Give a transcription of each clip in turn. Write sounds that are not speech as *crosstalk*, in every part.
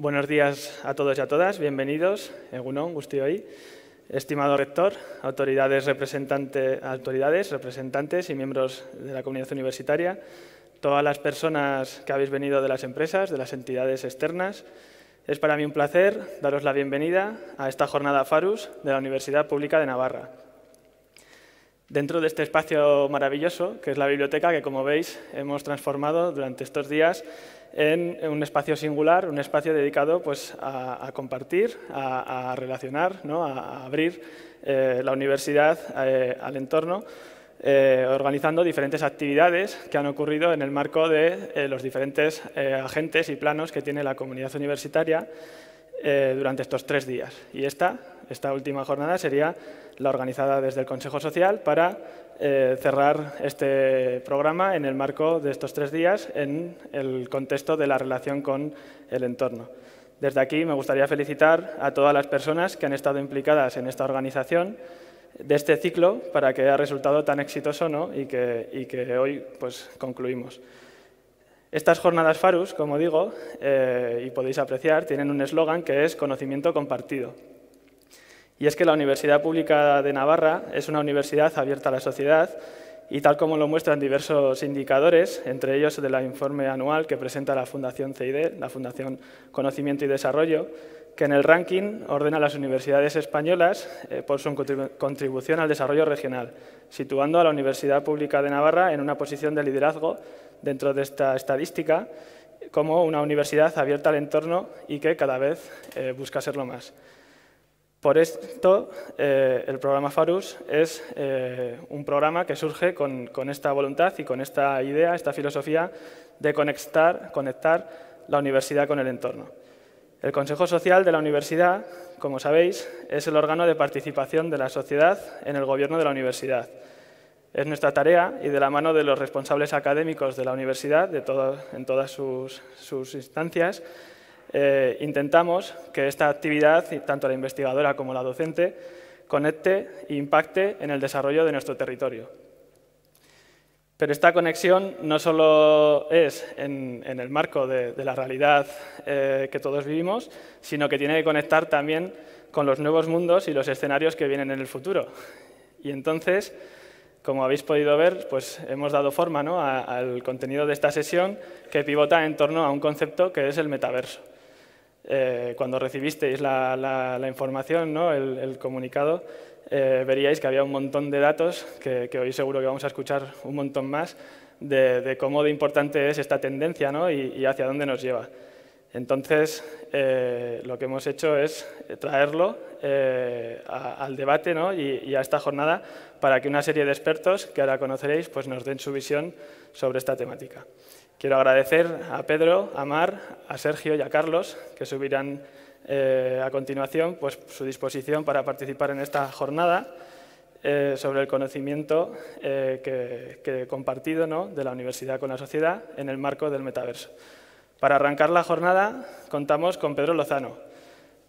Buenos días a todos y a todas, bienvenidos, Egunon, ahí. estimado rector, autoridades, autoridades, representantes y miembros de la comunidad universitaria, todas las personas que habéis venido de las empresas, de las entidades externas. Es para mí un placer daros la bienvenida a esta jornada Farus de la Universidad Pública de Navarra. Dentro de este espacio maravilloso, que es la biblioteca, que como veis hemos transformado durante estos días en un espacio singular, un espacio dedicado pues, a, compartir, a, relacionar, ¿no? a, abrir eh, la universidad eh, al entorno, eh, organizando diferentes actividades que han ocurrido en el marco de los diferentes agentes y planos que tiene la comunidad universitaria durante estos tres días. Y esta, esta última jornada sería la organizada desde el Consejo Social para eh, cerrar este programa en el marco de estos tres días en el contexto de la relación con el entorno. Desde aquí me gustaría felicitar a todas las personas que han estado implicadas en esta organización de este ciclo para que haya resultado tan exitoso y, que, hoy pues, concluimos. Estas jornadas Farus, como digo, eh, y podéis apreciar, tienen un eslogan que es conocimiento compartido. Y es que la Universidad Pública de Navarra es una universidad abierta a la sociedad y tal como lo muestran diversos indicadores, entre ellos el informe anual que presenta la Fundación CID, la Fundación Conocimiento y Desarrollo, que en el ranking ordena a las universidades españolas eh, por su contribución al desarrollo regional, situando a la Universidad Pública de Navarra en una posición de liderazgo dentro de esta estadística como una universidad abierta al entorno y que cada vez eh, busca serlo más. Por esto, eh, el programa Farus es eh, un programa que surge con, esta voluntad y con esta idea, esta filosofía de conectar, conectar la universidad con el entorno. El Consejo Social de la Universidad, como sabéis, es el órgano de participación de la sociedad en el gobierno de la universidad. Es nuestra tarea y de la mano de los responsables académicos de la universidad, de en todas sus instancias, eh, intentamos que esta actividad, tanto la investigadora como la docente, conecte e impacte en el desarrollo de nuestro territorio. Pero esta conexión no solo es en, el marco de, la realidad eh, que todos vivimos, sino que tiene que conectar también con los nuevos mundos y los escenarios que vienen en el futuro. Y entonces, como habéis podido ver, pues hemos dado forma al contenido de esta sesión que pivota en torno a un concepto que es el metaverso. Eh, cuando recibisteis la, información, el, comunicado, eh, veríais que había un montón de datos, que, hoy seguro que vamos a escuchar un montón más, de, cómo de importante es esta tendencia y, hacia dónde nos lleva. Entonces, eh, lo que hemos hecho es traerlo al debate y, y, a esta jornada para que una serie de expertos, que ahora conoceréis, pues nos den su visión sobre esta temática. Quiero agradecer a Pedro, a Mar, a Sergio y a Carlos, que subirán eh, a continuación pues, su disposición para participar en esta jornada eh, sobre el conocimiento eh, que, he compartido ¿no? de la universidad con la sociedad en el marco del metaverso. Para arrancar la jornada contamos con Pedro Lozano.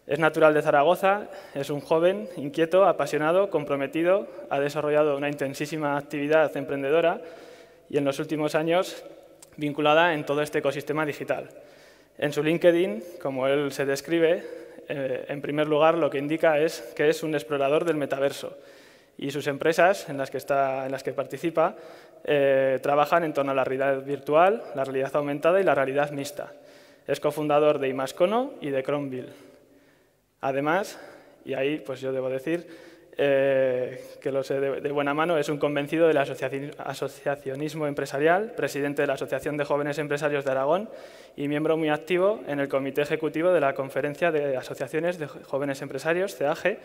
Es natural de Zaragoza, es un joven inquieto, apasionado, comprometido, ha desarrollado una intensísima actividad emprendedora y en los últimos años vinculada en todo este ecosistema digital. En su LinkedIn, como él se describe, eh, en primer lugar lo que indica es que es un explorador del metaverso y sus empresas en las que, en las que participa eh, trabajan en torno a la realidad virtual, la realidad aumentada y la realidad mixta. Es cofundador de Imascono y de Cronville. Además, y ahí pues yo debo decir eh, que lo sé de, buena mano, es un convencido del asociacionismo empresarial, presidente de la Asociación de Jóvenes Empresarios de Aragón y miembro muy activo en el Comité Ejecutivo de la Conferencia de Asociaciones de Jóvenes Empresarios, CEAGE,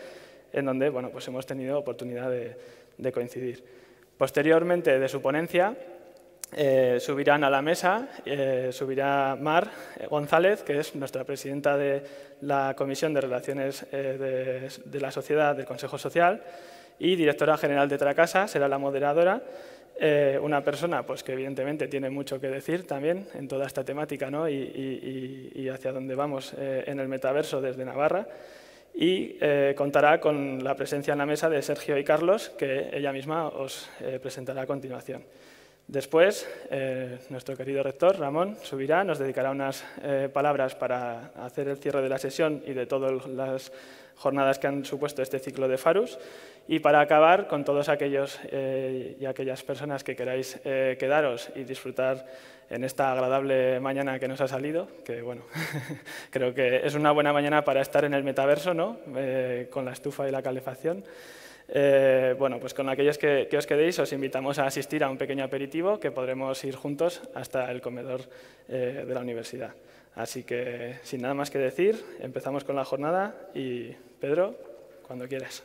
en donde bueno, pues hemos tenido oportunidad de coincidir. Posteriormente de su ponencia, eh, subirán a la mesa, eh, subirá Mar eh, González, que es nuestra presidenta de la Comisión de Relaciones de, la Sociedad del Consejo Social y directora general de Tracasa, será la moderadora, una persona pues, que evidentemente tiene mucho que decir también en toda esta temática y, hacia dónde vamos en el metaverso desde Navarra y contará con la presencia en la mesa de Sergio y Carlos, que ella misma os presentará a continuación. Después, eh, nuestro querido rector, Ramón, subirá, nos dedicará unas eh, palabras para hacer el cierre de la sesión y de todas las jornadas que han supuesto este ciclo de Farus. Y para acabar, con todos aquellos eh, y aquellas personas que queráis quedaros y disfrutar en esta agradable mañana que nos ha salido, que bueno, *laughs* creo que es una buena mañana para estar en el metaverso, ¿no? con la estufa y la calefacción. Eh, bueno, pues con aquellos que, os quedéis os invitamos a asistir a un pequeño aperitivo que podremos ir juntos hasta el comedor eh, de la universidad. Así que sin nada más que decir, empezamos con la jornada y Pedro, cuando quieras.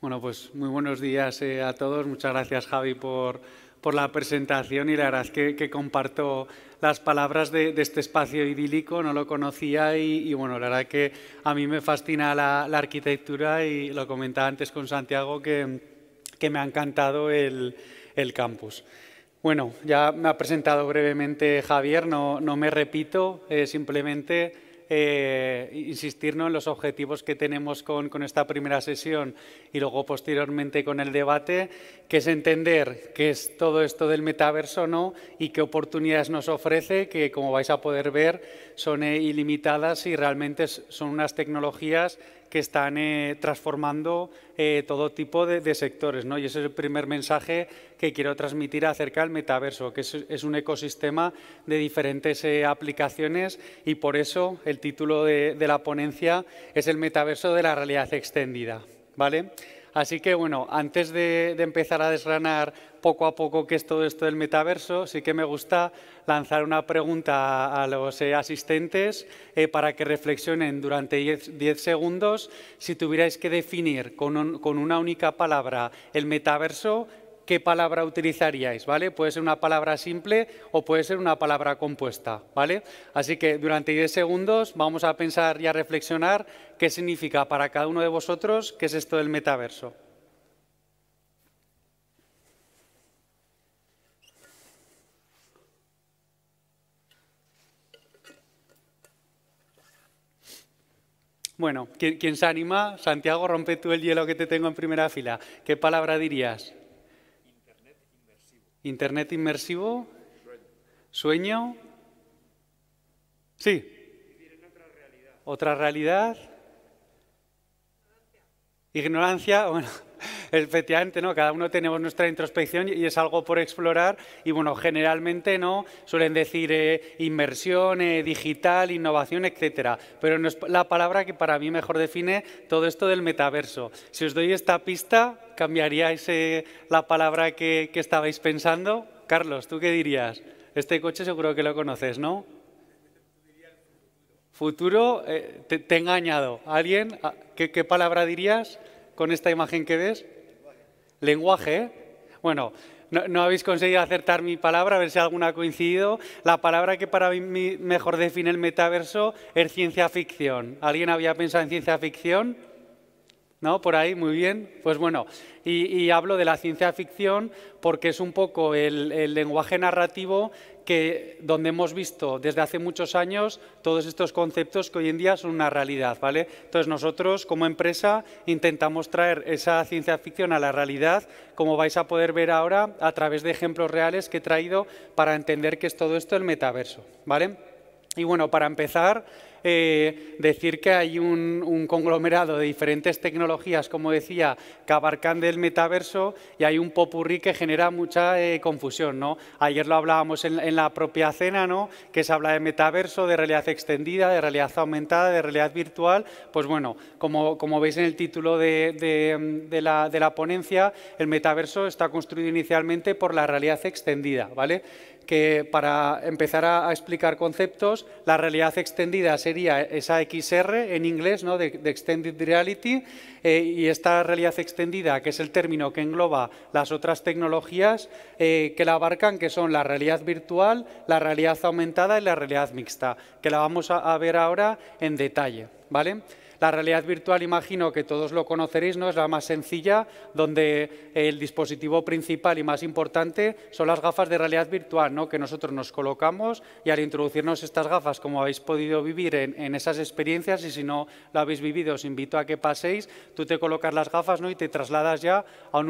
Bueno, pues muy buenos días eh, a todos. Muchas gracias Javi por, la presentación y la verdad que, que comparto las palabras de, este espacio idílico, no lo conocía y, bueno, la verdad que a mí me fascina la, arquitectura y lo comentaba antes con Santiago que, me ha encantado el, campus. Bueno, ya me ha presentado brevemente Javier, no, me repito, eh, simplemente eh, insistir insistirnos en los objetivos que tenemos con, esta primera sesión y luego posteriormente con el debate, que es entender qué es todo esto del metaverso no y qué oportunidades nos ofrece, que como vais a poder ver son eh, ilimitadas y realmente son unas tecnologías que están eh, transformando eh, todo tipo de, sectores. ¿no? Y ese es el primer mensaje que quiero transmitir acerca del metaverso, que es, un ecosistema de diferentes eh, aplicaciones y por eso el título de, la ponencia es el metaverso de la realidad extendida. ¿vale? Así que bueno, antes de, empezar a desgranar poco a poco qué es todo esto del metaverso, sí que me gusta lanzar una pregunta a, los eh, asistentes eh, para que reflexionen durante 10 segundos si tuvierais que definir con, con una única palabra el metaverso, qué palabra utilizaríais, ¿vale? Puede ser una palabra simple o puede ser una palabra compuesta, ¿vale? Así que durante 10 segundos vamos a pensar y a reflexionar qué significa para cada uno de vosotros qué es esto del metaverso. Bueno, ¿quién, se anima? Santiago, rompe tú el hielo que te tengo en primera fila. ¿Qué palabra dirías? Internet inmersivo, sueño. Sí. Otra realidad. Ignorancia, bueno, Efectivamente, ¿no? Cada uno tenemos nuestra introspección y es algo por explorar. Y bueno, generalmente, ¿no? Suelen decir eh, inmersión, eh, digital, innovación, etcétera. Pero no es la palabra que para mí mejor define todo esto del metaverso. Si os doy esta pista, ¿cambiaríais la palabra que, estabais pensando? Carlos, ¿tú qué dirías? Este coche seguro que lo conoces, ¿no? Futuro, eh, te, he engañado. ¿Alguien? Ah, ¿Qué, palabra dirías? con esta imagen que ves? Lenguaje, ¿eh? Bueno, no, no, habéis conseguido acertar mi palabra, a ver si alguna ha coincidido. La palabra que para mí mejor define el metaverso es ciencia ficción. ¿Alguien había pensado en ciencia ficción? ¿No? Por ahí, muy bien. Pues bueno, y, hablo de la ciencia ficción porque es un poco el, lenguaje narrativo que, donde hemos visto desde hace muchos años todos estos conceptos que hoy en día son una realidad, ¿vale? Entonces nosotros como empresa intentamos traer esa ciencia ficción a la realidad, como vais a poder ver ahora a través de ejemplos reales que he traído para entender que es todo esto el metaverso, ¿vale? Y bueno, para empezar eh, decir que hay un, conglomerado de diferentes tecnologías, como decía, que abarcan del metaverso y hay un popurrí que genera mucha eh, confusión. ¿no? Ayer lo hablábamos en, la propia cena, ¿no? que se habla de metaverso, de realidad extendida, de realidad aumentada, de realidad virtual. Pues bueno, como, veis en el título de, la, ponencia, el metaverso está construido inicialmente por la realidad extendida. ¿vale? que para empezar a, explicar conceptos, la realidad extendida sería esa XR en inglés, ¿no? de, Extended Reality, eh, y esta realidad extendida, que es el término que engloba las otras tecnologías eh, que la abarcan, que son la realidad virtual, la realidad aumentada y la realidad mixta, que la vamos a, a ver ahora en detalle. ¿vale? La realidad virtual, imagino que todos lo conoceréis, ¿no? es la más sencilla, donde el dispositivo principal y más importante son las gafas de realidad virtual, ¿no? que nosotros nos colocamos y al introducirnos estas gafas, como habéis podido vivir en, esas experiencias, y si no lo habéis vivido, os invito a que paséis, tú te colocas las gafas ¿no? y te trasladas ya a un,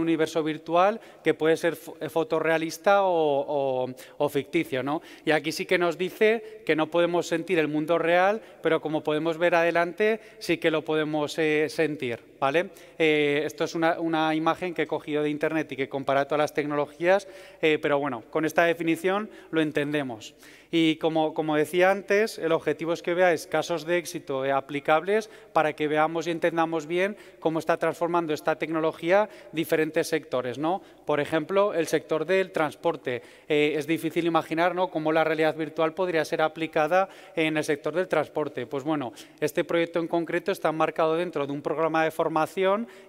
universo virtual que puede ser eh, fotorrealista o, ficticio. Y aquí sí que nos dice que no podemos sentir el mundo real, pero como podemos ver adelante, sí que lo podemos eh, sentir. ¿vale? Eh, esto es una, una, imagen que he cogido de internet y que compara todas las tecnologías, eh, pero bueno, con esta definición lo entendemos. Y como, como decía antes, el objetivo es que veáis casos de éxito aplicables para que veamos y entendamos bien cómo está transformando esta tecnología diferentes sectores. ¿no? Por ejemplo, el sector del transporte. Eh, es difícil imaginar ¿no? cómo la realidad virtual podría ser aplicada en el sector del transporte. Pues bueno, este proyecto en concreto está marcado dentro de un programa de formación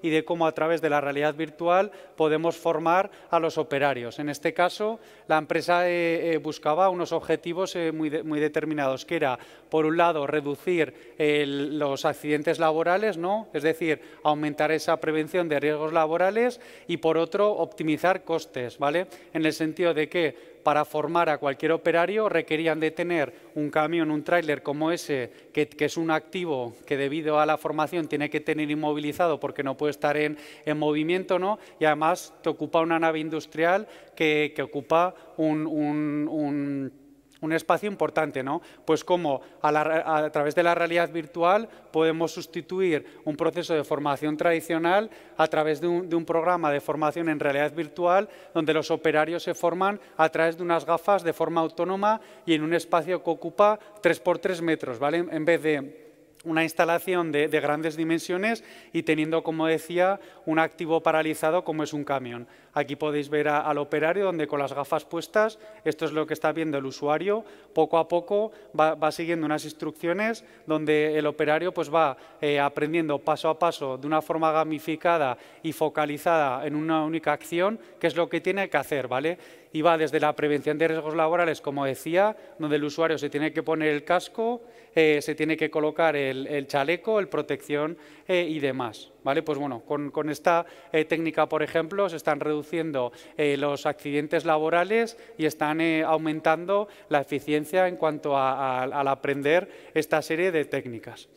y de cómo a través de la realidad virtual podemos formar a los operarios. En este caso, la empresa eh, eh, buscaba unos objetivos eh, muy, muy, determinados, que era, por un lado, reducir los accidentes laborales, ¿no? es decir, aumentar esa prevención de riesgos laborales y, por otro, optimizar costes, ¿vale? En el sentido de que para formar a cualquier operario requerían de tener un camión, un tráiler como ese, que, es un activo que debido a la formación tiene que tener inmovilizado porque no puede estar en, movimiento, ¿no? Y además te ocupa una nave industrial que, ocupa un, un un espacio importante, ¿no? Pues cómo a, través de la realidad virtual podemos sustituir un proceso de formación tradicional a través de un, programa de formación en realidad virtual donde los operarios se forman a través de unas gafas de forma autónoma y en un espacio que ocupa 3 por 3 metros, ¿vale? En vez de una instalación de, grandes dimensiones y teniendo, como decía, un activo paralizado como es un camión. Aquí podéis ver al operario donde con las gafas puestas, esto es lo que está viendo el usuario, poco a poco va, siguiendo unas instrucciones donde el operario pues, va eh, aprendiendo paso a paso de una forma gamificada y focalizada en una única acción, que es lo que tiene que hacer. ¿vale? y va desde la prevención de riesgos laborales, como decía, donde el usuario se tiene que poner el casco, eh, se tiene que colocar el, chaleco, el protección eh, y demás. ¿Vale? Pues bueno, con, esta eh, técnica, por ejemplo, se están reduciendo los accidentes laborales y están aumentando la eficiencia en cuanto a, al aprender esta serie de técnicas.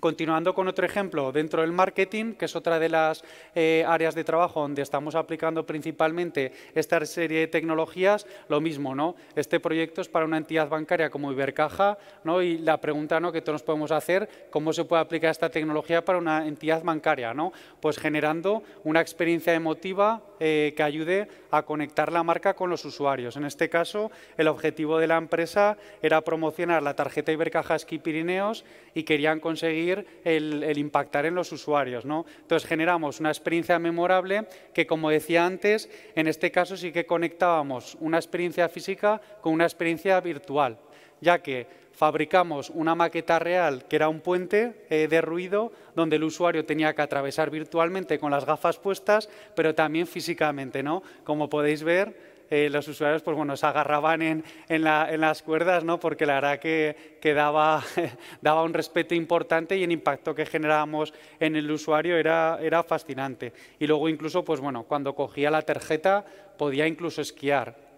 Continuando con otro ejemplo, dentro del marketing, que es otra de las eh, áreas de trabajo donde estamos aplicando principalmente esta serie de tecnologías, lo mismo, ¿no? Este proyecto es para una entidad bancaria como Ibercaja, ¿no? Y la pregunta ¿no? que todos podemos hacer, ¿cómo se puede aplicar esta tecnología para una entidad bancaria, ¿no? Pues generando una experiencia emotiva eh, que ayude a conectar la marca con los usuarios. En este caso, el objetivo de la empresa era promocionar la tarjeta Ibercaja Ski Pirineos y querían conseguir el, impactar en los usuarios. ¿no? Entonces generamos una experiencia memorable que, como decía antes, en este caso sí que conectábamos una experiencia física con una experiencia virtual, ya que fabricamos una maqueta real que era un puente eh, de ruido donde el usuario tenía que atravesar virtualmente con las gafas puestas, pero también físicamente. ¿no? Como podéis ver, eh, los usuarios pues, bueno, se agarraban en, las cuerdas, ¿no? porque la verdad que, *laughs* daba, un respeto importante y el impacto que generábamos en el usuario era, era fascinante. Y luego incluso, pues, bueno, cuando cogía la tarjeta podía incluso esquiar.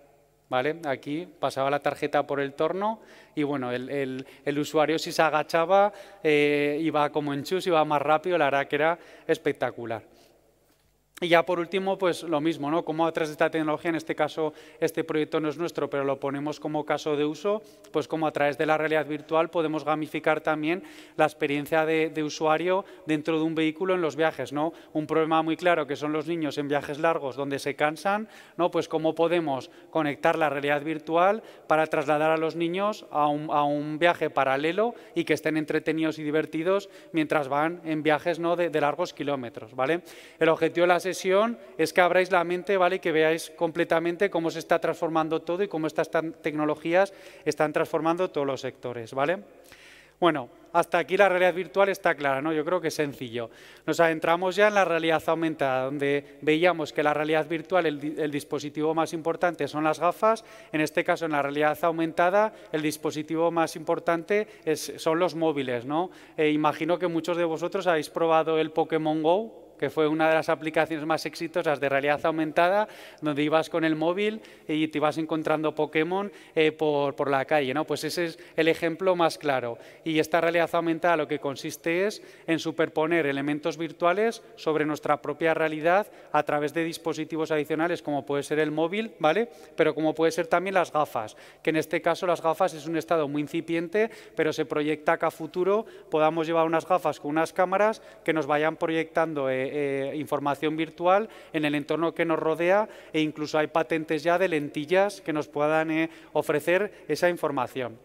¿Vale? Aquí pasaba la tarjeta por el torno y bueno, el, usuario si se agachaba eh, iba como en chus, iba más rápido, la verdad que era espectacular. Y ya por último, pues lo mismo, ¿no? Como a través de esta tecnología, en este caso este proyecto no es nuestro, pero lo ponemos como caso de uso, pues como a través de la realidad virtual podemos gamificar también la experiencia de, usuario dentro de un vehículo en los viajes, ¿no? Un problema muy claro que son los niños en viajes largos donde se cansan, ¿no? Pues cómo podemos conectar la realidad virtual para trasladar a los niños a un, a un viaje paralelo y que estén entretenidos y divertidos mientras van en viajes, ¿no? De, largos kilómetros, ¿vale? El objetivo de las es que abráis la mente ¿vale? y que veáis completamente cómo se está transformando todo y cómo estas tecnologías están transformando todos los sectores. ¿vale? Bueno, hasta aquí la realidad virtual está clara, ¿no? Yo creo que es sencillo. Nos adentramos ya en la realidad aumentada, donde veíamos que la realidad virtual, el, dispositivo más importante son las gafas. En este caso, en la realidad aumentada, el dispositivo más importante son los móviles, ¿no? Eh, imagino que muchos de vosotros habéis probado el Pokémon Go, que fue una de las aplicaciones más exitosas de realidad aumentada, donde ibas con el móvil y te ibas encontrando Pokémon eh, por, por, la calle. ¿no? Pues ese es el ejemplo más claro. Y esta realidad aumentada lo que consiste es en superponer elementos virtuales sobre nuestra propia realidad a través de dispositivos adicionales como puede ser el móvil, ¿vale? Pero como puede ser también las gafas, que en este caso las gafas es un estado muy incipiente, pero se proyecta que a futuro podamos llevar unas gafas con unas cámaras que nos vayan proyectando eh, eh, información virtual en el entorno que nos rodea e incluso hay patentes ya de lentillas que nos puedan eh, ofrecer esa información.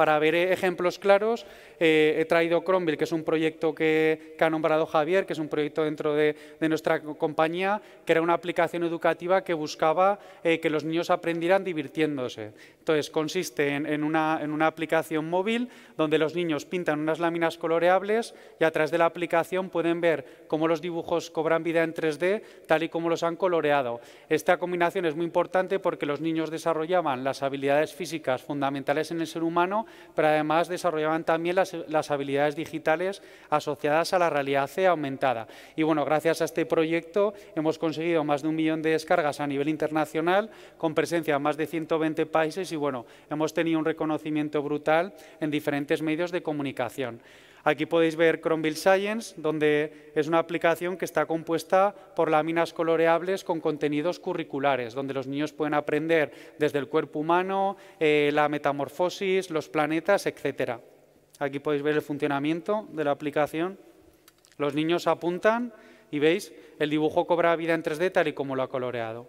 Para ver ejemplos claros, eh, he traído Cromville, que es un proyecto que, ha nombrado Javier, que es un proyecto dentro de, nuestra compañía, que era una aplicación educativa que buscaba eh, que los niños aprendieran divirtiéndose. Entonces, consiste en, una, en una aplicación móvil donde los niños pintan unas láminas coloreables y a través de la aplicación pueden ver cómo los dibujos cobran vida en 3D, tal y como los han coloreado. Esta combinación es muy importante porque los niños desarrollaban las habilidades físicas fundamentales en el ser humano pero además desarrollaban también las, habilidades digitales asociadas a la realidad C aumentada. Y bueno, gracias a este proyecto hemos conseguido más de un millón de descargas a nivel internacional, con presencia en más de 120 países y bueno, hemos tenido un reconocimiento brutal en diferentes medios de comunicación. Aquí podéis ver Cromville Science, donde es una aplicación que está compuesta por láminas coloreables con contenidos curriculares, donde los niños pueden aprender desde el cuerpo humano, eh, la metamorfosis, los planetas, etc. Aquí podéis ver el funcionamiento de la aplicación. Los niños apuntan y veis, el dibujo cobra vida en 3D tal y como lo ha coloreado.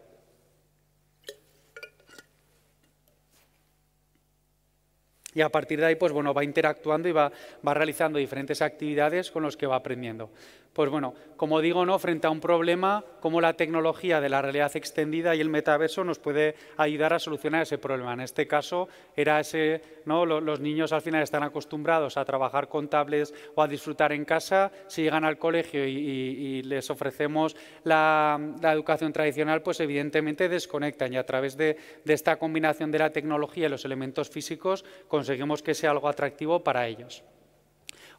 Y a partir de ahí, pues bueno, va interactuando y va, va realizando diferentes actividades con los que va aprendiendo. Pues bueno, como digo, ¿no? frente a un problema, cómo la tecnología de la realidad extendida y el metaverso nos puede ayudar a solucionar ese problema. En este caso, era ese, ¿no? los niños al final están acostumbrados a trabajar con tablets o a disfrutar en casa. Si llegan al colegio y, les ofrecemos la, educación tradicional, pues evidentemente desconectan y a través de, de esta combinación de la tecnología y los elementos físicos, conseguimos que sea algo atractivo para ellos.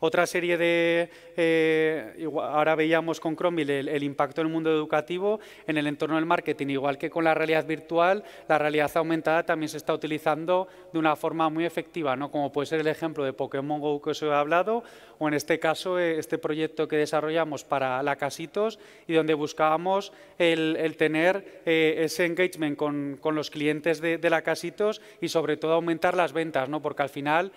Otra serie de, eh, ahora veíamos con Cromwell el, el, impacto del mundo educativo en el entorno del marketing, igual que con la realidad virtual, la realidad aumentada también se está utilizando de una forma muy efectiva, ¿no? como puede ser el ejemplo de Pokémon Go que os he hablado, o en este caso eh, este proyecto que desarrollamos para la Casitos y donde buscábamos el, tener eh, ese engagement con, con, los clientes de, la Casitos y sobre todo aumentar las ventas, ¿no? porque al final,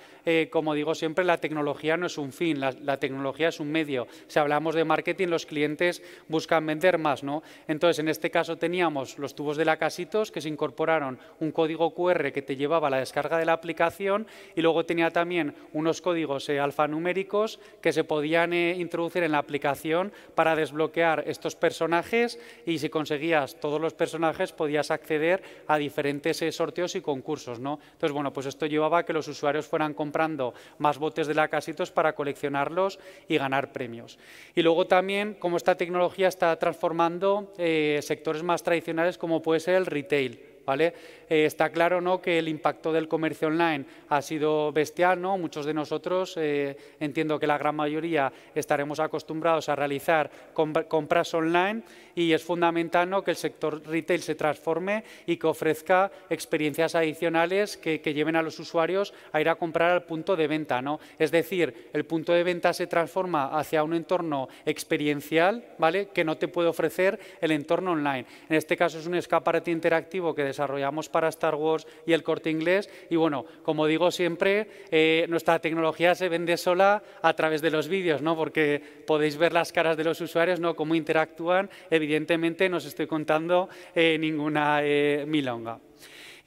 como digo siempre, la tecnología no es un fin, la, tecnología es un medio. Si hablamos de marketing, los clientes buscan vender más, ¿no? Entonces, en este caso teníamos los tubos de la Casitos que se incorporaron un código QR que te llevaba a la descarga de la aplicación y luego tenía también unos códigos eh, alfanuméricos que se podían eh, introducir en la aplicación para desbloquear estos personajes y si conseguías todos los personajes podías acceder a diferentes eh, sorteos y concursos, ¿no? Entonces, bueno, pues esto llevaba a que los usuarios fueran comprando más botes de la Casitos para conectar coleccionarlos y ganar premios. Y luego también cómo esta tecnología está transformando eh, sectores más tradicionales como puede ser el retail ¿vale? Eh, está claro ¿no? que el impacto del comercio online ha sido bestial, Muchos de nosotros, eh, entiendo que la gran mayoría, estaremos acostumbrados a realizar compras online y es fundamental ¿no? que el sector retail se transforme y que ofrezca experiencias adicionales que, lleven a los usuarios a ir a comprar al punto de venta, ¿no? Es decir, el punto de venta se transforma hacia un entorno experiencial, ¿vale? Que no te puede ofrecer el entorno online. En este caso es un escaparate interactivo que desarrollamos para Star Wars y el corte inglés. Y bueno, como digo siempre, eh, nuestra tecnología se vende sola a través de los vídeos, porque podéis ver las caras de los usuarios, cómo interactúan. Evidentemente no os estoy contando eh, ninguna eh, milonga.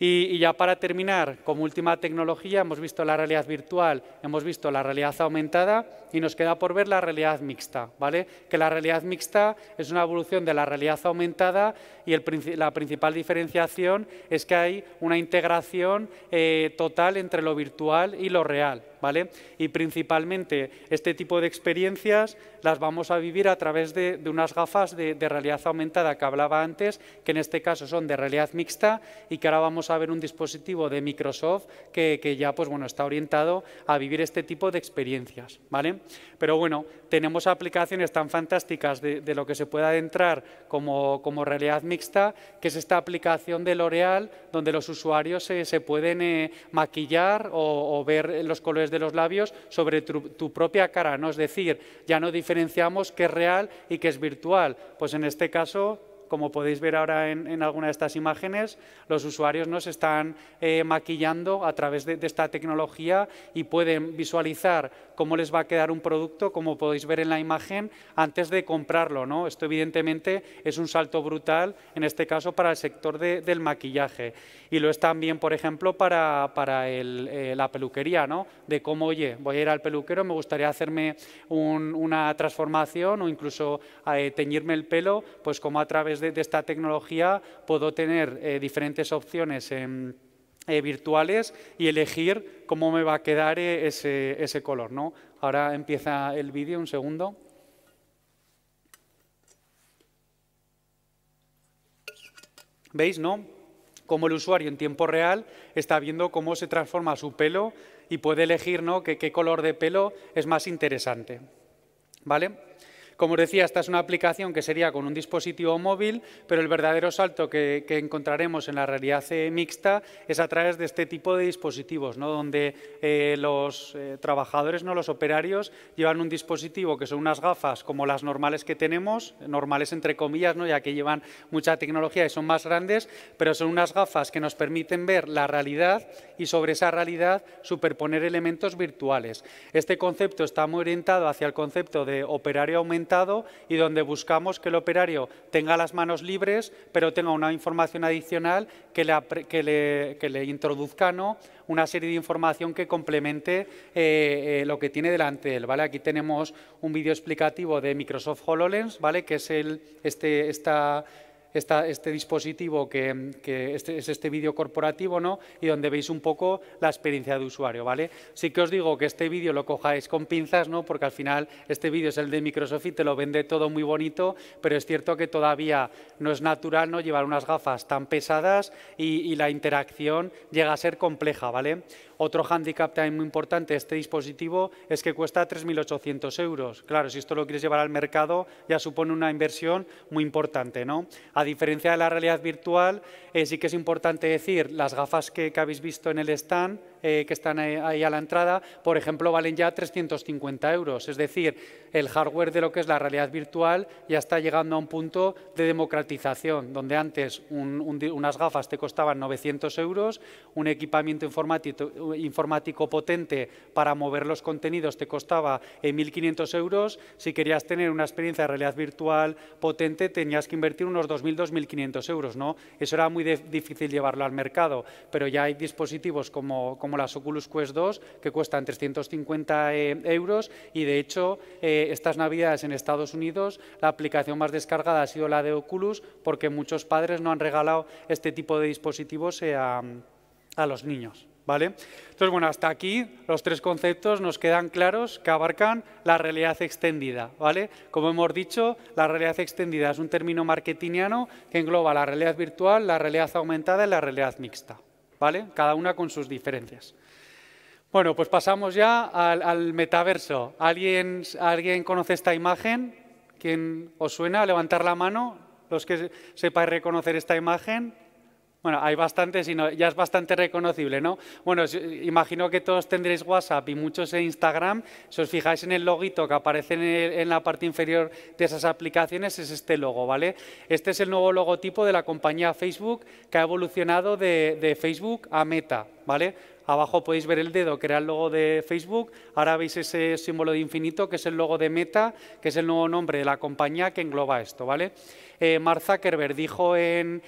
Y, ya para terminar, como última tecnología, hemos visto la realidad virtual, hemos visto la realidad aumentada y nos queda por ver la realidad mixta, ¿vale? Que la realidad mixta es una evolución de la realidad aumentada y el, la principal diferenciación es que hay una integración eh, total entre lo virtual y lo real, ¿vale? Y principalmente este tipo de experiencias las vamos a vivir a través de, unas gafas de, de realidad aumentada que hablaba antes, que en este caso son de realidad mixta y que ahora vamos a ver un dispositivo de Microsoft que, que ya pues, bueno, está orientado a vivir este tipo de experiencias. ¿vale? Pero bueno, tenemos aplicaciones tan fantásticas de, lo que se puede adentrar como, como, realidad mixta, que es esta aplicación de L'Oreal, donde los usuarios se, se pueden eh, maquillar o, ver los colores de los labios sobre tu, tu propia cara. ¿no? Es decir, ya no diferenciamos qué es real y qué es virtual. Pues en este caso como podéis ver ahora en, alguna de estas imágenes, los usuarios nos están eh, maquillando a través de esta tecnología y pueden visualizar cómo les va a quedar un producto, como podéis ver en la imagen, antes de comprarlo. ¿no? Esto evidentemente es un salto brutal, en este caso para el sector del maquillaje. Y lo es también, por ejemplo, para, eh, la peluquería, ¿no? de cómo, oye, voy a ir al peluquero, me gustaría hacerme una transformación o incluso eh, teñirme el pelo, pues como a través de, esta tecnología puedo tener eh, diferentes opciones en eh, virtuales y elegir cómo me va a quedar eh, ese, color. ¿no? Ahora empieza el vídeo, un segundo. ¿Veis, no? Como el usuario en tiempo real está viendo cómo se transforma su pelo y puede elegir ¿no? qué, qué color de pelo es más interesante. ¿Vale? Como os decía, esta es una aplicación que sería con un dispositivo móvil, pero el verdadero salto que, encontraremos en la realidad mixta es a través de este tipo de dispositivos, donde eh, los eh, trabajadores, no los operarios, llevan un dispositivo que son unas gafas como las normales que tenemos, normales entre comillas, ¿no? ya que llevan mucha tecnología y son más grandes, pero son unas gafas que nos permiten ver la realidad y sobre esa realidad superponer elementos virtuales. Este concepto está muy orientado hacia el concepto de operario aumentado y donde buscamos que el operario tenga las manos libres, pero tenga una información adicional que le, le, le introduzca una serie de información que complemente eh, eh, lo que tiene delante él. ¿vale? Aquí tenemos un vídeo explicativo de Microsoft HoloLens, ¿vale? que es el, este, esta este dispositivo que, este, es este vídeo corporativo, ¿no? Y donde veis un poco la experiencia de usuario, ¿vale? Sí que os digo que este vídeo lo cojáis con pinzas, ¿no? Porque al final este vídeo es el de Microsoft y te lo vende todo muy bonito, pero es cierto que todavía no es natural, ¿no? Llevar unas gafas tan pesadas y, la interacción llega a ser compleja, ¿vale? Otro handicap también muy importante de este dispositivo es que cuesta 3.800 euros. Claro, si esto lo quieres llevar al mercado ya supone una inversión muy importante, ¿no? A diferencia de la realidad virtual, eh, sí que es importante decir, las gafas que, que habéis visto en el stand eh, que están ahí, a la entrada, por ejemplo, valen ya 350 euros. Es decir, el hardware de lo que es la realidad virtual ya está llegando a un punto de democratización, donde antes unas gafas te costaban 900 euros, un equipamiento informático, potente para mover los contenidos te costaba 1.500 eh, euros. Si querías tener una experiencia de realidad virtual potente, tenías que invertir unos 2.000, 2.500 euros. ¿no? Eso era muy difícil llevarlo al mercado, pero ya hay dispositivos como como las Oculus Quest 2, que cuestan 350 eh, euros y de hecho eh, estas navidades en Estados Unidos la aplicación más descargada ha sido la de Oculus porque muchos padres no han regalado este tipo de dispositivos eh, a, a los niños. ¿Vale? Entonces, bueno, hasta aquí los tres conceptos nos quedan claros que abarcan la realidad extendida, ¿vale? Como hemos dicho, la realidad extendida es un término marketingiano que engloba la realidad virtual, la realidad aumentada y la realidad mixta. ¿vale? Cada una con sus diferencias. Bueno, pues pasamos ya al, metaverso. ¿Alguien, ¿Alguien conoce esta imagen? ¿Quién os suena? Levantar la mano, los que sepáis reconocer esta imagen. Bueno, hay bastantes ya es bastante reconocible, ¿no? Bueno, imagino que todos tendréis WhatsApp y muchos en Instagram. Si os fijáis en el loguito que aparece en, la parte inferior de esas aplicaciones, es este logo, ¿vale? Este es el nuevo logotipo de la compañía Facebook que ha evolucionado de Facebook a Meta, Abajo podéis ver el dedo, que era el logo de Facebook. Ahora veis ese símbolo de infinito, que es el logo de Meta, que es el nuevo nombre de la compañía que engloba esto, ¿vale? Eh, Mark Zuckerberg dijo eh,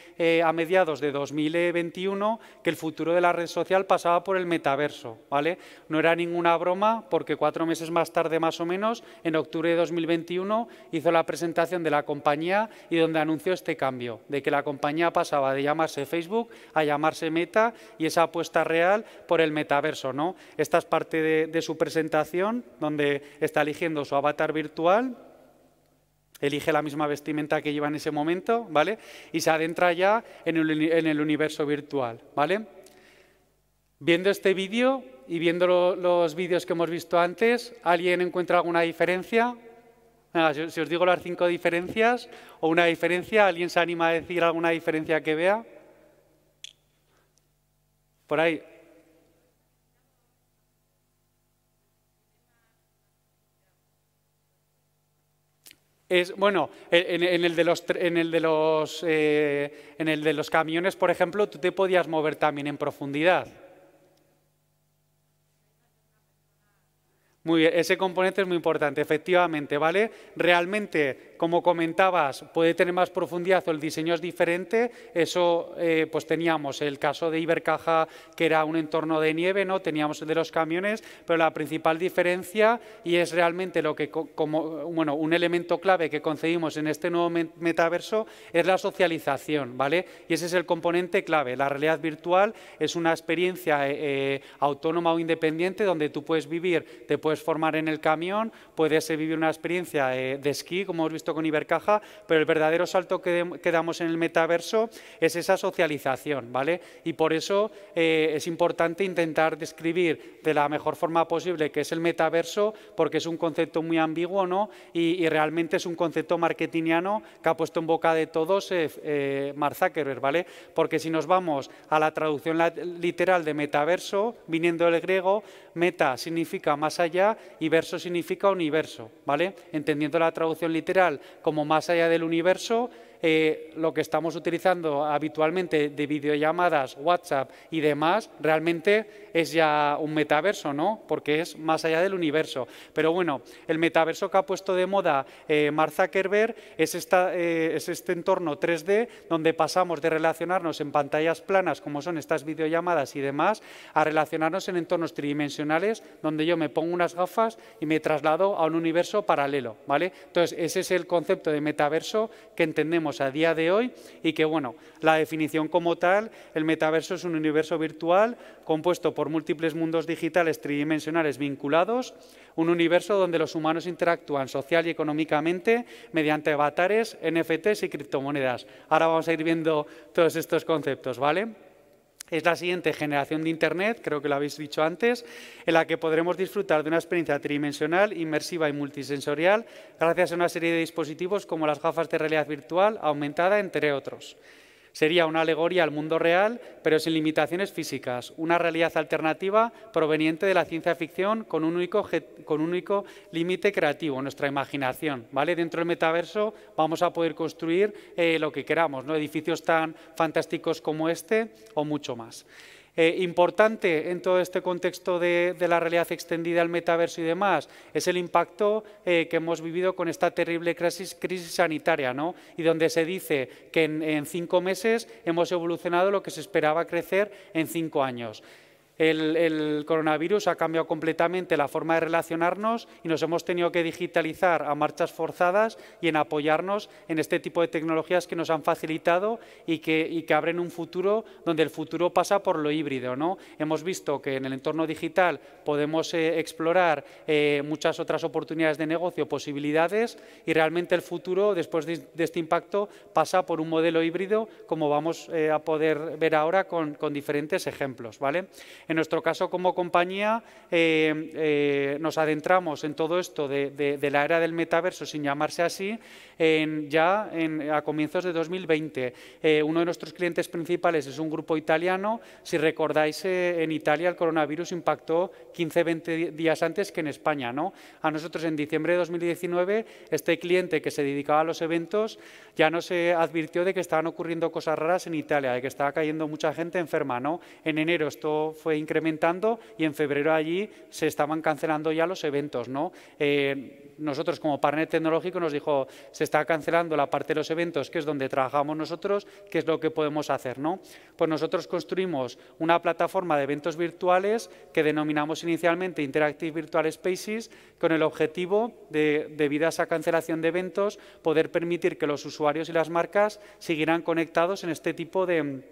a mediados de 2021 que el futuro de la red social pasaba por el metaverso, ¿vale? No era ninguna broma, porque cuatro meses más tarde, más o menos, en octubre de 2021, hizo la presentación de la compañía y donde anunció este cambio, de que la compañía pasaba de llamarse Facebook a llamarse Meta y esa apuesta real por el metaverso. ¿no? Esta es parte de, su presentación, donde está eligiendo su avatar virtual elige la misma vestimenta que lleva en ese momento, ¿vale? Y se adentra ya en el, universo virtual, ¿vale? Viendo este vídeo y viendo los vídeos que hemos visto antes, ¿alguien encuentra alguna diferencia? si os digo las cinco diferencias o una diferencia, ¿alguien se anima a decir alguna diferencia que vea? Por ahí. Es, bueno, en, el de los, en, el de los, eh, en el de los camiones, por ejemplo, tú te podías mover también en profundidad. Muy bien, ese componente es muy importante, efectivamente, ¿vale? Realmente, como comentabas, puede tener más profundidad o el diseño es diferente. Eso, eh, pues teníamos el caso de Ibercaja, que era un entorno de nieve, ¿no? Teníamos el de los camiones, pero la principal diferencia, y es realmente lo que, como, bueno, un elemento clave que concebimos en este nuevo metaverso, es la socialización, ¿vale? Y ese es el componente clave. La realidad virtual es una experiencia eh, eh, autónoma o independiente donde tú puedes vivir, te puedes puedes formar en el camión, puedes eh, vivir una experiencia eh, de esquí, como hemos visto con Ibercaja, pero el verdadero salto que, damos en el metaverso es esa socialización, ¿vale? Y por eso eh, es importante intentar describir de la mejor forma posible qué es el metaverso, porque es un concepto muy ambiguo, ¿no? Y, realmente es un concepto marketingiano que ha puesto en boca de todos eh, ¿vale? Porque si nos vamos a la traducción literal de metaverso, viniendo del griego, meta significa más allá y verso significa universo, ¿vale? Entendiendo la traducción literal como más allá del universo, eh, lo que estamos utilizando habitualmente de videollamadas, WhatsApp y demás, realmente es ya un metaverso, ¿no? Porque es más allá del universo. Pero bueno, el metaverso que ha puesto de moda eh, Mark Zuckerberg es, esta, eh, es este entorno 3D donde pasamos de relacionarnos en pantallas planas, como son estas videollamadas y demás, a relacionarnos en entornos tridimensionales donde yo me pongo unas gafas y me traslado a un universo paralelo, ¿vale? Entonces, ese es el concepto de metaverso que entendemos a día de hoy y que, bueno, la definición como tal, el metaverso es un universo virtual compuesto por múltiples mundos digitales tridimensionales vinculados, un universo donde los humanos interactúan social y económicamente mediante avatares, NFTs y criptomonedas. Ahora vamos a ir viendo todos estos conceptos, ¿vale? es la siguiente generación de Internet, creo que lo habéis dicho antes, en la que podremos disfrutar de una experiencia tridimensional, inmersiva y multisensorial gracias a una serie de dispositivos como las gafas de realidad virtual, aumentada, entre otros. Sería una alegoría al mundo real, pero sin limitaciones físicas, una realidad alternativa proveniente de la ciencia ficción con un único, con un único límite creativo, nuestra imaginación. ¿vale? Dentro del metaverso vamos a poder construir eh, lo que queramos, ¿no? edificios tan fantásticos como este o mucho más. Eh, importante en todo este contexto de, la realidad extendida, el metaverso y demás, es el impacto eh, que hemos vivido con esta terrible crisis, sanitaria, ¿no? Y donde se dice que en cinco meses hemos evolucionado lo que se esperaba crecer en cinco años el, coronavirus ha cambiado completamente la forma de relacionarnos y nos hemos tenido que digitalizar a marchas forzadas y en apoyarnos en este tipo de tecnologías que nos han facilitado y que, abren un futuro donde el futuro pasa por lo híbrido. ¿no? Hemos visto que en el entorno digital podemos eh, explorar eh, muchas otras oportunidades de negocio, posibilidades y realmente el futuro después de, este impacto pasa por un modelo híbrido como vamos eh, a poder ver ahora con, diferentes ejemplos. ¿vale? En nuestro caso, como compañía, eh, eh, nos adentramos en todo esto de, la era del metaverso, sin llamarse así, en, ya a comienzos de 2020. Eh, uno de nuestros clientes principales es un grupo italiano. Si recordáis, en Italia el coronavirus impactó 15-20 días antes que en España. ¿no? A nosotros, en diciembre de 2019, este cliente que se dedicaba a los eventos ya nos advirtió de que estaban ocurriendo cosas raras en Italia, de que estaba cayendo mucha gente enferma. ¿no? En enero esto fue incrementando y en febrero allí se estaban cancelando ya los eventos. ¿no? Eh, nosotros como partner tecnológico nos dijo, se está cancelando la parte de los eventos, que es donde trabajamos nosotros, qué es lo que podemos hacer. ¿no? Pues nosotros construimos una plataforma de eventos virtuales que denominamos inicialmente Interactive Virtual Spaces, con el objetivo de, debido a esa cancelación de eventos, poder permitir que los usuarios y las marcas seguirán conectados en este tipo de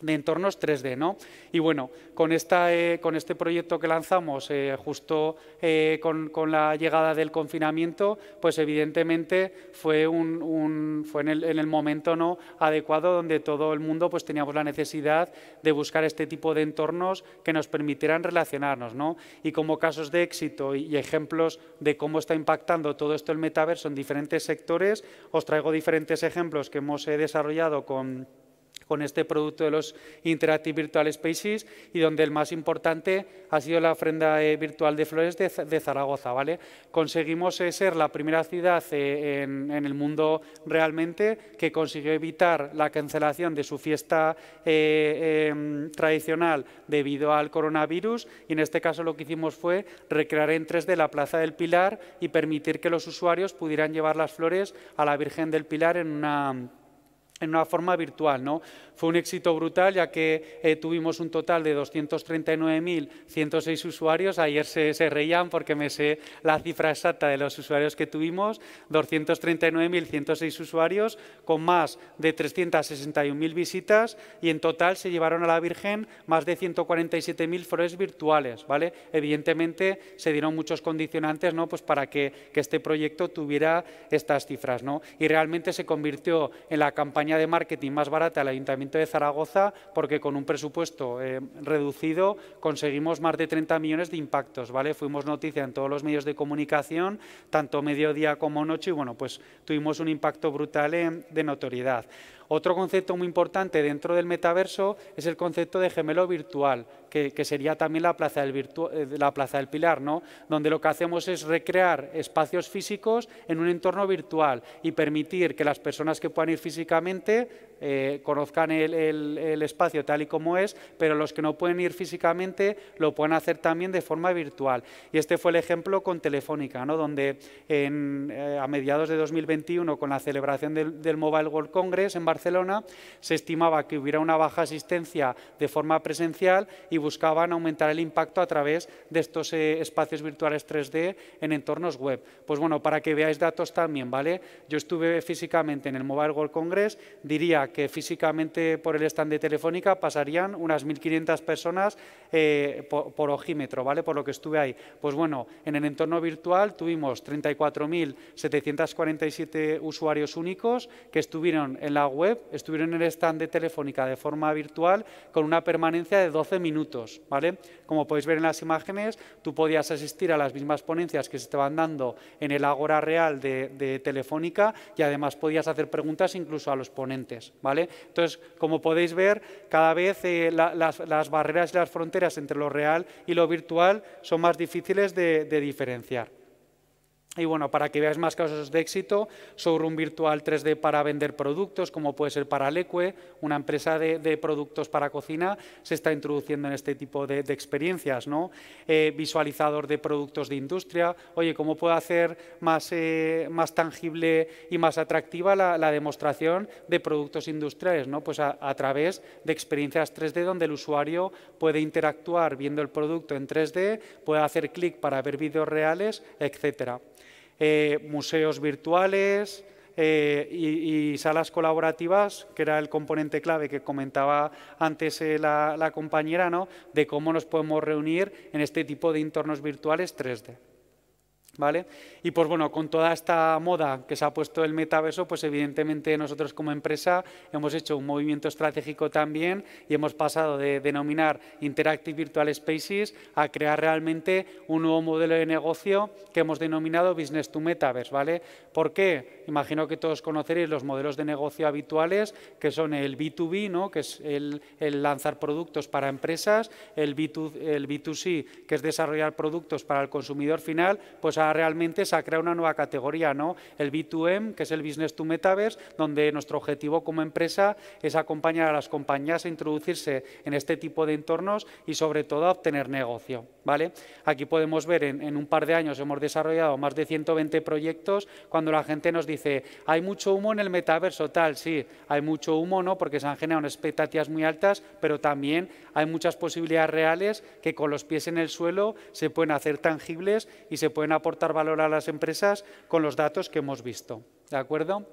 de entornos 3D, ¿no? Y bueno, con, esta, eh, con este proyecto que lanzamos eh, justo eh, con, la llegada del confinamiento, pues evidentemente fue, un, fue en, el, momento ¿no? adecuado donde todo el mundo pues, teníamos la necesidad de buscar este tipo de entornos que nos permitieran relacionarnos, ¿no? Y como casos de éxito y, y ejemplos de cómo está impactando todo esto el metaverso en diferentes sectores, os traigo diferentes ejemplos que hemos desarrollado con con este producto de los Interactive Virtual Spaces y donde el más importante ha sido la ofrenda eh, virtual de flores de, Zaragoza. ¿vale? Conseguimos eh, ser la primera ciudad eh, en, en, el mundo realmente que consiguió evitar la cancelación de su fiesta em, tradicional debido al coronavirus y en este caso lo que hicimos fue recrear en 3D la Plaza del Pilar y permitir que los usuarios pudieran llevar las flores a la Virgen del Pilar en una en una forma virtual, ¿no? Fue un éxito brutal ya que eh, tuvimos un total de 239.106 usuarios. Ayer se, reían porque me sé la cifra exacta de los usuarios que tuvimos. 239.106 usuarios con más de 361.000 visitas y en total se llevaron a la Virgen más de 147.000 flores virtuales. ¿vale? Evidentemente se dieron muchos condicionantes ¿no? pues para que, este proyecto tuviera estas cifras. ¿no? Y realmente se convirtió en la campaña de marketing más barata del Ayuntamiento de Zaragoza porque con un presupuesto eh, reducido conseguimos más de 30 millones de impactos, ¿vale? Fuimos noticia en todos los medios de comunicación, tanto mediodía como noche, y bueno, pues tuvimos un impacto brutal de notoriedad. Otro concepto muy importante dentro del metaverso es el concepto de gemelo virtual, que, que sería también la plaza, del eh, la plaza del Pilar, ¿no? donde lo que hacemos es recrear espacios físicos en un entorno virtual y permitir que las personas que puedan ir físicamente eh, conozcan el, el, espacio tal y como es, pero los que no pueden ir físicamente lo pueden hacer también de forma virtual. Y este fue el ejemplo con Telefónica, ¿no? donde eh, a mediados de 2021, con la celebración del, Mobile World Congress en Barcelona, se estimaba que hubiera una baja asistencia de forma presencial y buscaban aumentar el impacto a través de estos eh, espacios virtuales 3D en entornos web. Pues bueno, para que veáis datos también, ¿vale? Yo estuve físicamente en el Mobile World Congress, diría que físicamente por el stand de Telefónica pasarían unas 1.500 personas eh, por, ojímetro, ¿vale? Por lo que estuve ahí. Pues bueno, en el entorno virtual tuvimos 34.747 usuarios únicos que estuvieron en la web estuvieron en el stand de Telefónica de forma virtual con una permanencia de 12 minutos. ¿vale? Como podéis ver en las imágenes, tú podías asistir a las mismas ponencias que se estaban dando en el agora Real de, Telefónica y además podías hacer preguntas incluso a los ponentes. ¿vale? Entonces, como podéis ver, cada vez eh, las, barreras y las fronteras entre lo real y lo virtual son más difíciles de diferenciar. Y bueno, para que veáis más casos de éxito, un Virtual 3D para vender productos, como puede ser para Leque, una empresa de, productos para cocina, se está introduciendo en este tipo de, experiencias, ¿no? Eh, visualizador de productos de industria, oye, ¿cómo puedo hacer más, eh, más tangible y más atractiva la, demostración de productos industriales, ¿no? Pues a, a través de experiencias 3D donde el usuario puede interactuar viendo el producto en 3D, puede hacer clic para ver vídeos reales, etcétera. Eh, museos virtuales eh, y, salas colaborativas, que era el componente clave que comentaba antes eh, la, compañera, ¿no? de cómo nos podemos reunir en este tipo de entornos virtuales 3D. ¿Vale? Y pues bueno, con toda esta moda que se ha puesto el metaverso, pues evidentemente nosotros como empresa hemos hecho un movimiento estratégico también y hemos pasado de denominar Interactive Virtual Spaces a crear realmente un nuevo modelo de negocio que hemos denominado Business to Metaverse, ¿vale? ¿Por qué? Imagino que todos conoceréis los modelos de negocio habituales que son el B2B, ¿no? Que es el, lanzar productos para empresas, el, B2, B2C, que es desarrollar productos para el consumidor final, pues realmente se ha creado una nueva categoría, ¿no? El B2M, que es el Business to Metaverse, donde nuestro objetivo como empresa es acompañar a las compañías a introducirse en este tipo de entornos y sobre todo a obtener negocio. ¿vale? Aquí podemos ver, en, un par de años hemos desarrollado más de 120 proyectos, cuando la gente nos dice, hay mucho humo en el metaverso, tal, sí, hay mucho humo, ¿no? Porque se han generado expectativas muy altas, pero también hay muchas posibilidades reales que con los pies en el suelo se pueden hacer tangibles y se pueden aportar valor a las empresas con los datos que hemos visto, ¿de acuerdo?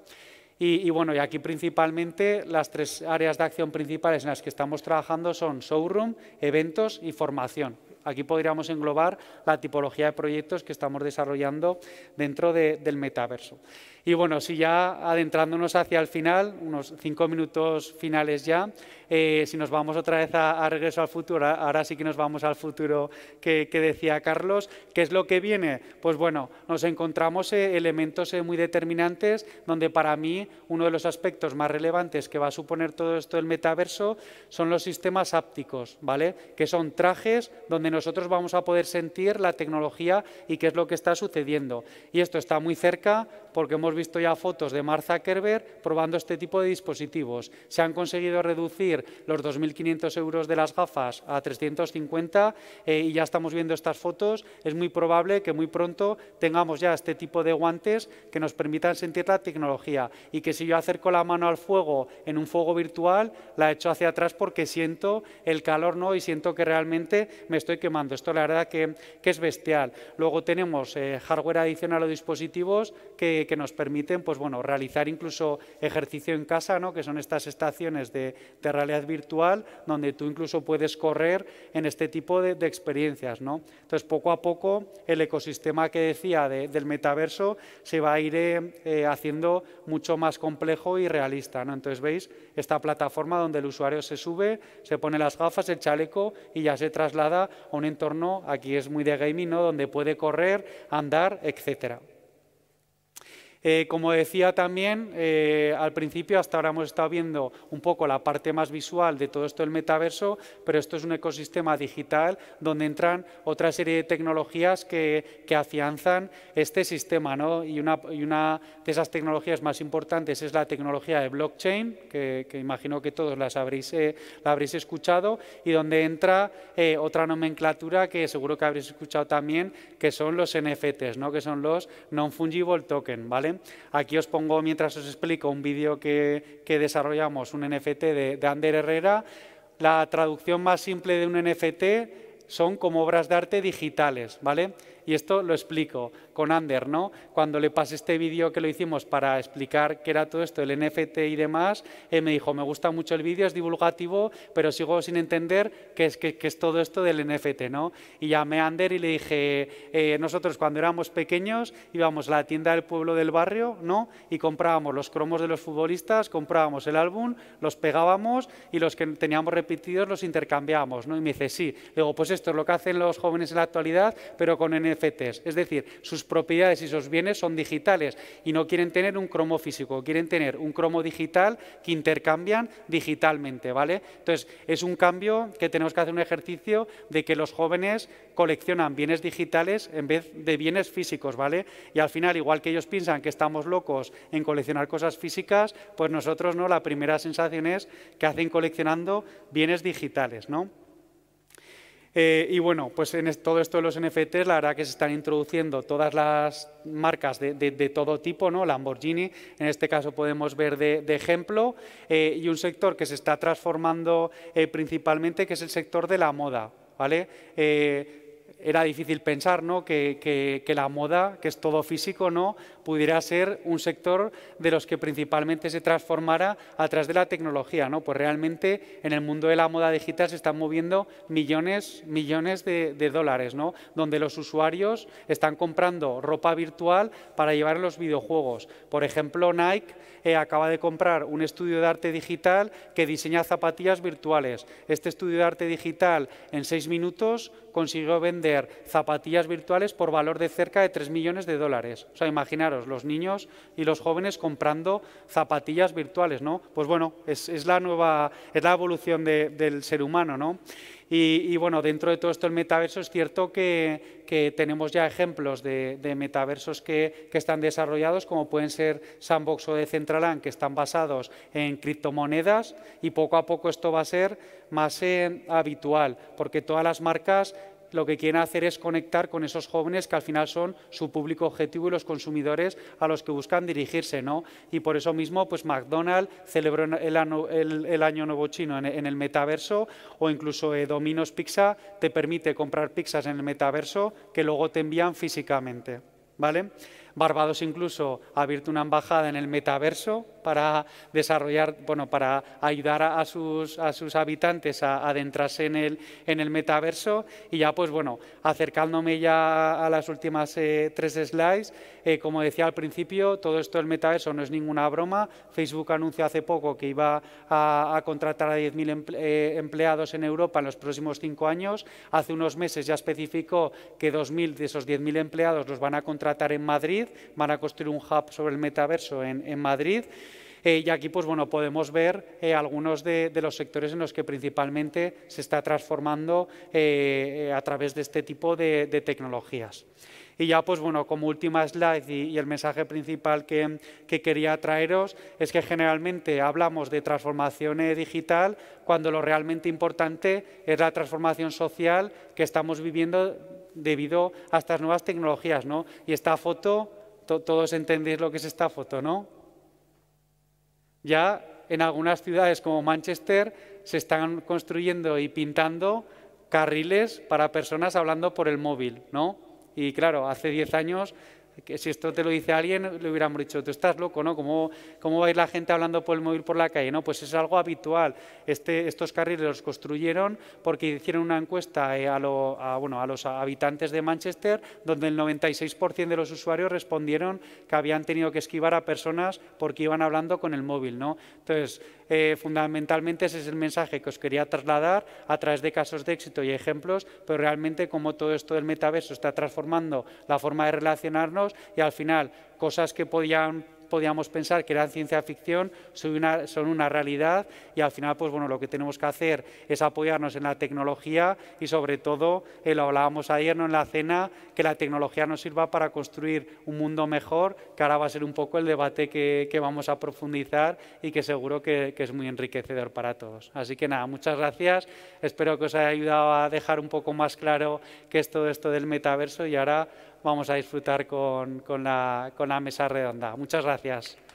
Y, bueno, y aquí principalmente las tres áreas de acción principales en las que estamos trabajando son showroom, eventos y formación. Aquí podríamos englobar la tipología de proyectos que estamos desarrollando dentro del metaverso. Y bueno, si ya adentrándonos hacia el final, unos cinco minutos finales ya, eh, si nos vamos otra vez a, regreso al futuro, ahora sí que nos vamos al futuro que, decía Carlos, ¿qué es lo que viene? Pues bueno, nos encontramos eh, elementos eh, muy determinantes donde para mí uno de los aspectos más relevantes que va a suponer todo esto del metaverso son los sistemas ápticos, ¿vale? Que son trajes donde nosotros vamos a poder sentir la tecnología y qué es lo que está sucediendo. Y esto está muy cerca porque hemos visto ya fotos de Mark Kerber probando este tipo de dispositivos. Se han conseguido reducir los 2.500 euros de las gafas a 350 eh, y ya estamos viendo estas fotos. Es muy probable que muy pronto tengamos ya este tipo de guantes que nos permitan sentir la tecnología y que si yo acerco la mano al fuego en un fuego virtual, la echo hacia atrás porque siento el calor ¿no? y siento que realmente me estoy quemando. Esto la verdad que, que es bestial. Luego tenemos eh, hardware adicional o dispositivos que, que nos permiten permiten pues, bueno, realizar incluso ejercicio en casa, ¿no? que son estas estaciones de, realidad virtual, donde tú incluso puedes correr en este tipo de, experiencias. ¿no? Entonces, poco a poco, el ecosistema que decía del metaverso se va a ir eh, eh, haciendo mucho más complejo y realista. ¿no? Entonces, veis esta plataforma donde el usuario se sube, se pone las gafas, el chaleco y ya se traslada a un entorno, aquí es muy de gaming, donde puede correr, andar, etcétera. Eh, como decía también eh, al principio, hasta ahora hemos estado viendo un poco la parte más visual de todo esto del metaverso, pero esto es un ecosistema digital donde entran otra serie de tecnologías que, afianzan este sistema. ¿no? Y, una, de esas tecnologías más importantes es la tecnología de blockchain, que, imagino que todos las habréis, eh, la habréis escuchado, y donde entra otra nomenclatura que seguro que habréis escuchado también, que son los NFTs, ¿no? que son los non-fungible token. ¿vale? Aquí os pongo, mientras os explico, un vídeo que, desarrollamos, un NFT de, de Ander Herrera. La traducción más simple de un NFT son como obras de arte digitales, ¿vale? y esto lo explico con Ander, ¿no? Cuando le pasé este vídeo que lo hicimos para explicar qué era todo esto, el NFT y demás, él me dijo, me gusta mucho el vídeo, es divulgativo, pero sigo sin entender qué es, todo esto del NFT, ¿no? Y llamé a Ander y le dije, eh, nosotros cuando éramos pequeños íbamos a la tienda del pueblo del barrio, ¿no? Y comprábamos los cromos de los futbolistas, comprábamos el álbum, los pegábamos y los que teníamos repetidos los intercambiábamos, ¿no? Y me dice, sí. Luego, pues esto es lo que hacen los jóvenes en la actualidad, pero con NFT es decir, sus propiedades y sus bienes son digitales y no quieren tener un cromo físico, quieren tener un cromo digital que intercambian digitalmente, ¿vale? Entonces, es un cambio que tenemos que hacer un ejercicio de que los jóvenes coleccionan bienes digitales en vez de bienes físicos, ¿vale? Y al final, igual que ellos piensan que estamos locos en coleccionar cosas físicas, pues nosotros no, la primera sensación es que hacen coleccionando bienes digitales, ¿no? Eh, y bueno, pues en todo esto de los NFTs, la verdad que se están introduciendo todas las marcas de, de, todo tipo, ¿no? Lamborghini, en este caso podemos ver de, ejemplo, eh, y un sector que se está transformando eh, principalmente, que es el sector de la moda, ¿vale? era difícil pensar ¿no? que, la moda, que es todo físico, ¿no? pudiera ser un sector de los que principalmente se transformara a través de la tecnología. ¿no? Pues realmente en el mundo de la moda digital se están moviendo millones, millones de, dólares, donde los usuarios están comprando ropa virtual para llevar los videojuegos. Por ejemplo, Nike eh, acaba de comprar un estudio de arte digital que diseña zapatillas virtuales. Este estudio de arte digital en seis minutos consiguió vender zapatillas virtuales por valor de cerca de 3 millones de dólares. O sea, imaginar los niños y los jóvenes comprando zapatillas virtuales, ¿no? Pues bueno, es, la nueva, es la evolución del ser humano, ¿no? Y, bueno, dentro de todo esto el metaverso es cierto que, tenemos ya ejemplos de, metaversos que, están desarrollados, como pueden ser Sandbox o Decentraland, que están basados en criptomonedas y poco a poco esto va a ser más eh, habitual, porque todas las marcas lo que quieren hacer es conectar con esos jóvenes que al final son su público objetivo y los consumidores a los que buscan dirigirse, ¿no? Y por eso mismo, pues McDonald's celebró el, Año Nuevo Chino en, el metaverso o incluso eh, Domino's Pizza te permite comprar pizzas en el metaverso que luego te envían físicamente, ¿vale? Barbados incluso ha abierto una embajada en el metaverso para desarrollar, bueno, para ayudar a, sus, habitantes a, adentrarse en el, en el metaverso. Y ya, pues bueno, acercándome ya a las últimas eh, tres slides, eh, como decía al principio, todo esto del metaverso no es ninguna broma. Facebook anunció hace poco que iba a, contratar a 10.000 eh, empleados en Europa en los próximos cinco años. Hace unos meses ya especificó que 2.000 de esos 10.000 empleados los van a contratar en Madrid van a construir un hub sobre el metaverso en, Madrid. Eh, y aquí pues, bueno, podemos ver eh, algunos de, los sectores en los que principalmente se está transformando eh, a través de este tipo de, tecnologías. Y ya, pues bueno, como última slide y, el mensaje principal que, que, quería traeros es que generalmente hablamos de transformación digital cuando lo realmente importante es la transformación social que estamos viviendo debido a estas nuevas tecnologías, ¿no? Y esta foto, todos entendéis lo que es esta foto, ¿no? Ya en algunas ciudades como Manchester se están construyendo y pintando carriles para personas hablando por el móvil, ¿no? Y claro, hace 10 años si esto te lo dice alguien, le hubiéramos dicho, tú estás loco, ¿no? ¿Cómo, ¿Cómo, va a ir la gente hablando por el móvil por la calle? No, pues es algo habitual. Este, estos carriles los construyeron porque hicieron una encuesta eh, a, bueno, a los habitantes de Manchester, donde el 96% de los usuarios respondieron que habían tenido que esquivar a personas porque iban hablando con el móvil, ¿no? Entonces, eh, fundamentalmente ese es el mensaje que os quería trasladar a través de casos de éxito y ejemplos, pero realmente como todo esto del metaverso está transformando la forma de relacionarnos y al final cosas que podían podíamos pensar que eran ciencia ficción son una, realidad y al final pues bueno, lo que tenemos que hacer es apoyarnos en la tecnología y sobre todo, eh, lo hablábamos ayer en la cena, que la tecnología nos sirva para construir un mundo mejor, que ahora va a ser un poco el debate que, vamos a profundizar y que seguro que, es muy enriquecedor para todos. Así que nada, muchas gracias, espero que os haya ayudado a dejar un poco más claro que es todo esto del metaverso y ahora vamos a disfrutar con, la mesa redonda. Muchas gracias.